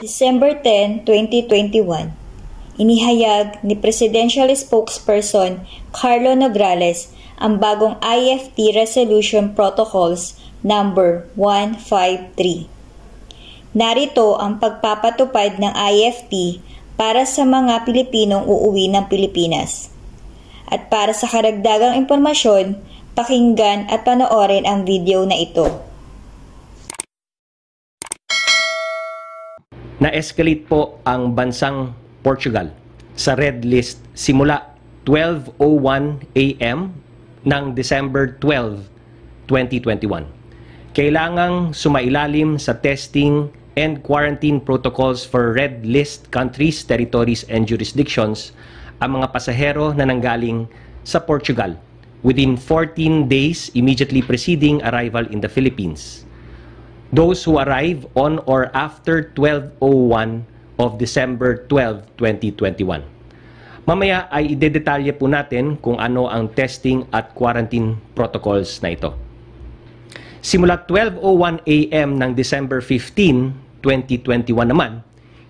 December 10, 2021, inihayag ni Presidential Spokesperson Carlo Nograles ang bagong IFT Resolution Protocols number 153. Narito ang pagpapatupad ng IFT para sa mga Pilipinong uuwi ng Pilipinas. At para sa karagdagang impormasyon, pakinggan at panoorin ang video na ito. na-escalate po ang bansang Portugal sa red list simula 12.01 a.m. ng December 12, 2021. Kailangang sumailalim sa testing and quarantine protocols for red list countries, territories, and jurisdictions ang mga pasahero na nanggaling sa Portugal within 14 days immediately preceding arrival in the Philippines those who arrive on or after 12.01 of December 12, 2021. Mamaya ay idedetalye po natin kung ano ang testing at quarantine protocols na ito. Simula 12.01 a.m. ng December 15, 2021 naman,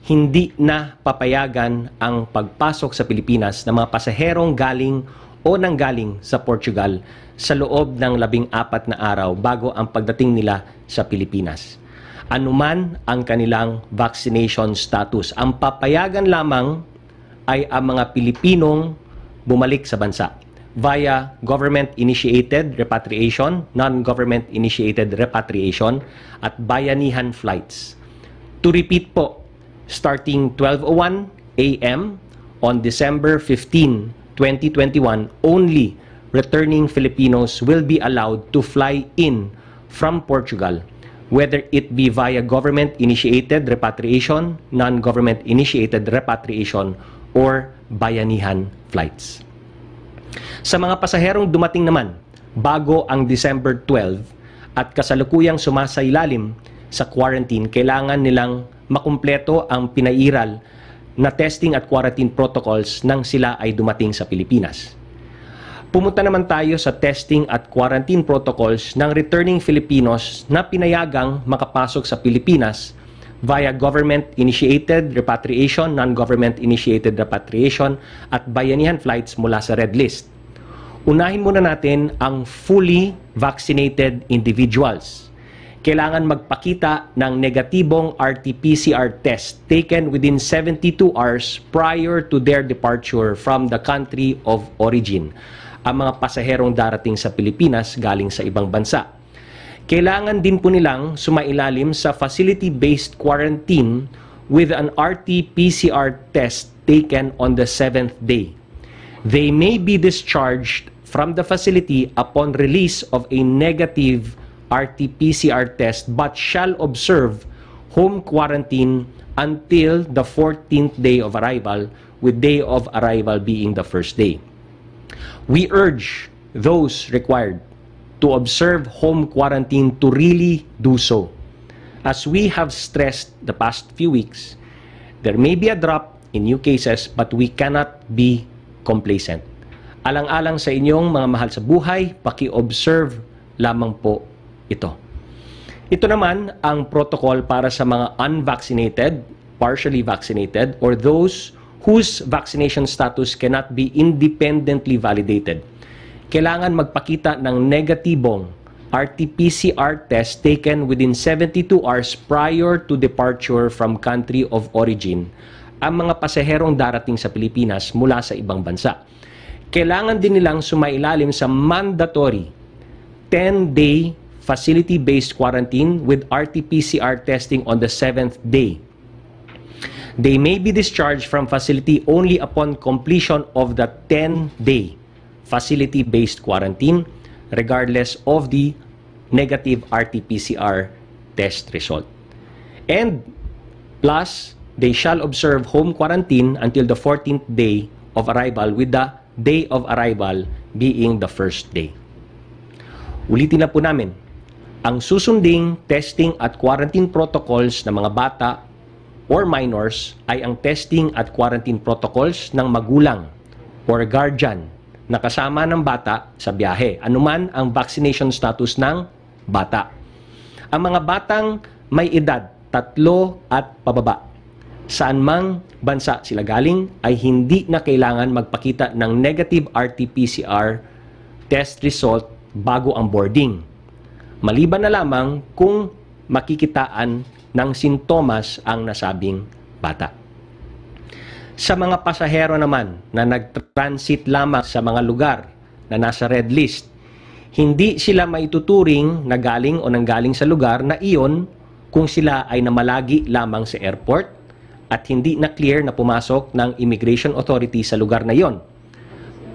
hindi na papayagan ang pagpasok sa Pilipinas ng mga pasaherong galing o nanggaling sa Portugal sa loob ng labing apat na araw bago ang pagdating nila sa Pilipinas. Anuman ang kanilang vaccination status, ang papayagan lamang ay ang mga Pilipinong bumalik sa bansa via government-initiated repatriation, non-government-initiated repatriation, at bayanihan flights. To repeat po, starting 12.01 a.m. on December 15, 2021 only returning Filipinos will be allowed to fly in from Portugal, whether it be via government-initiated repatriation, non-government-initiated repatriation, or bayanihan flights. Sa mga pasaherong dumating naman bago ang December 12 at kasalukuyang sumasailalim sa quarantine, kailangan nilang makumpleto ang pinairal na testing at quarantine protocols nang sila ay dumating sa Pilipinas. Pumunta naman tayo sa testing at quarantine protocols ng returning Filipinos na pinayagang makapasok sa Pilipinas via government-initiated repatriation, non-government-initiated repatriation, at bayanihan flights mula sa red list. Unahin muna natin ang fully vaccinated individuals kailangan magpakita ng negatibong RT-PCR test taken within 72 hours prior to their departure from the country of origin ang mga pasaherong darating sa Pilipinas galing sa ibang bansa. Kailangan din po nilang sumailalim sa facility-based quarantine with an RT-PCR test taken on the seventh day. They may be discharged from the facility upon release of a negative RT-PCR test but shall observe home quarantine until the 14th day of arrival, with day of arrival being the first day. We urge those required to observe home quarantine to really do so. As we have stressed the past few weeks, there may be a drop in new cases but we cannot be complacent. Alang-alang sa inyong mga mahal sa buhay, paki-observe lamang po ito. Ito naman ang protocol para sa mga unvaccinated, partially vaccinated, or those whose vaccination status cannot be independently validated. Kailangan magpakita ng negatibong RT-PCR test taken within 72 hours prior to departure from country of origin ang mga pasaherong darating sa Pilipinas mula sa ibang bansa. Kailangan din nilang sumailalim sa mandatory 10-day facility-based quarantine with RT-PCR testing on the seventh day. They may be discharged from facility only upon completion of the 10-day facility-based quarantine, regardless of the negative RT-PCR test result. And plus, they shall observe home quarantine until the 14th day of arrival with the day of arrival being the first day. Ulitin na po namin, ang susunding testing at quarantine protocols ng mga bata or minors ay ang testing at quarantine protocols ng magulang or guardian na kasama ng bata sa biyahe, anuman ang vaccination status ng bata. Ang mga batang may edad tatlo at pababa, saan mang bansa sila galing, ay hindi na kailangan magpakita ng negative RT-PCR test result bago ang boarding maliban na lamang kung makikitaan ng sintomas ang nasabing bata. Sa mga pasahero naman na nag-transit lamang sa mga lugar na nasa red list, hindi sila maituturing na galing o nanggaling sa lugar na iyon kung sila ay namalagi lamang sa airport at hindi na clear na pumasok ng immigration authority sa lugar na iyon.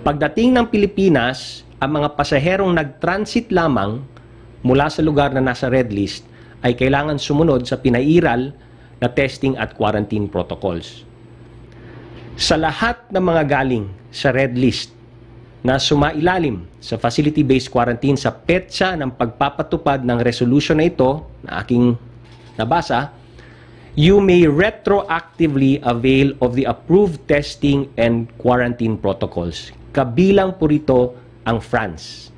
Pagdating ng Pilipinas, ang mga pasaherong nag-transit lamang mula sa lugar na nasa red list ay kailangan sumunod sa pinairal na testing at quarantine protocols. Sa lahat ng mga galing sa red list na sumailalim sa facility-based quarantine sa petsa ng pagpapatupad ng resolution na ito na aking nabasa, you may retroactively avail of the approved testing and quarantine protocols. Kabilang po rito ang France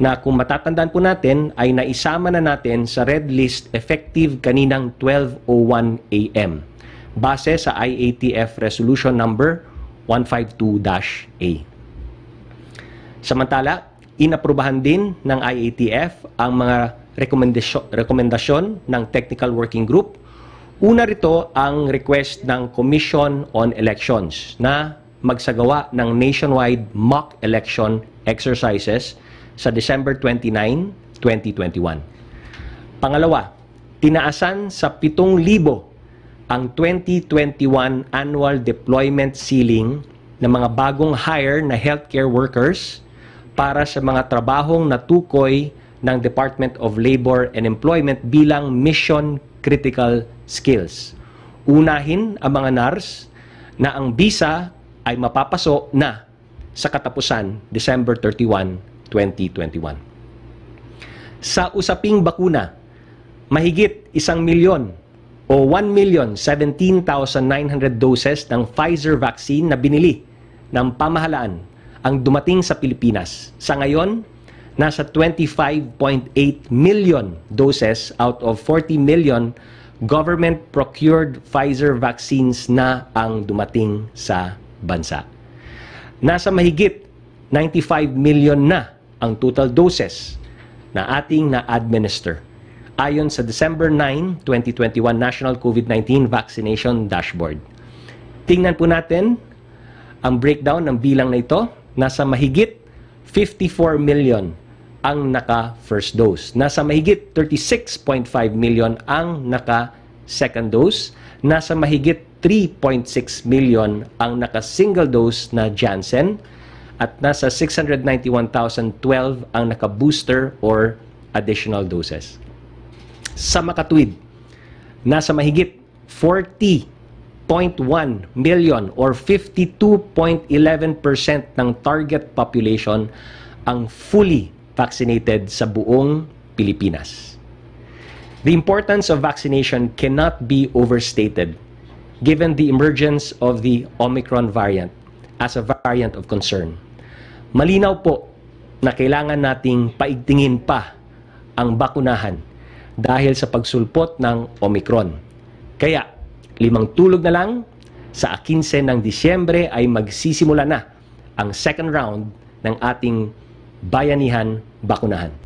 na kung matatandaan po natin ay naisama na natin sa red list effective kaninang 12.01 a.m. base sa IATF Resolution Number 152-A. Samantala, inaprubahan din ng IATF ang mga rekomendasyon, rekomendasyon ng Technical Working Group. Una rito ang request ng Commission on Elections na magsagawa ng nationwide mock election exercises sa December 29, 2021. Pangalawa, tinaasan sa 7,000 ang 2021 annual deployment ceiling ng mga bagong hire na healthcare workers para sa mga trabahong natukoy ng Department of Labor and Employment bilang mission critical skills. Unahin ang mga NARS na ang visa ay mapapaso na sa katapusan December 31, 2021. Sa usaping bakuna, mahigit isang milyon o 1,017,900 doses ng Pfizer vaccine na binili ng pamahalaan ang dumating sa Pilipinas. Sa ngayon, nasa 25.8 million doses out of 40 million government-procured Pfizer vaccines na ang dumating sa bansa. Nasa mahigit 95 million na ang total doses na ating na-administer ayon sa December 9, 2021 National COVID-19 Vaccination Dashboard. Tingnan po natin ang breakdown ng bilang na ito. Nasa mahigit 54 million ang naka first dose. Nasa mahigit 36.5 million ang naka second dose. Nasa mahigit 3.6 million ang naka single dose na Janssen at nasa 691,012 ang naka-booster or additional doses. Sa makatwid, nasa mahigit 40.1 million or 52.11% ng target population ang fully vaccinated sa buong Pilipinas. The importance of vaccination cannot be overstated given the emergence of the Omicron variant as a variant of concern. Malinaw po na kailangan nating paigtingin pa ang bakunahan dahil sa pagsulpot ng Omicron. Kaya, limang tulog na lang, sa 15 ng Disyembre ay magsisimula na ang second round ng ating bayanihan bakunahan.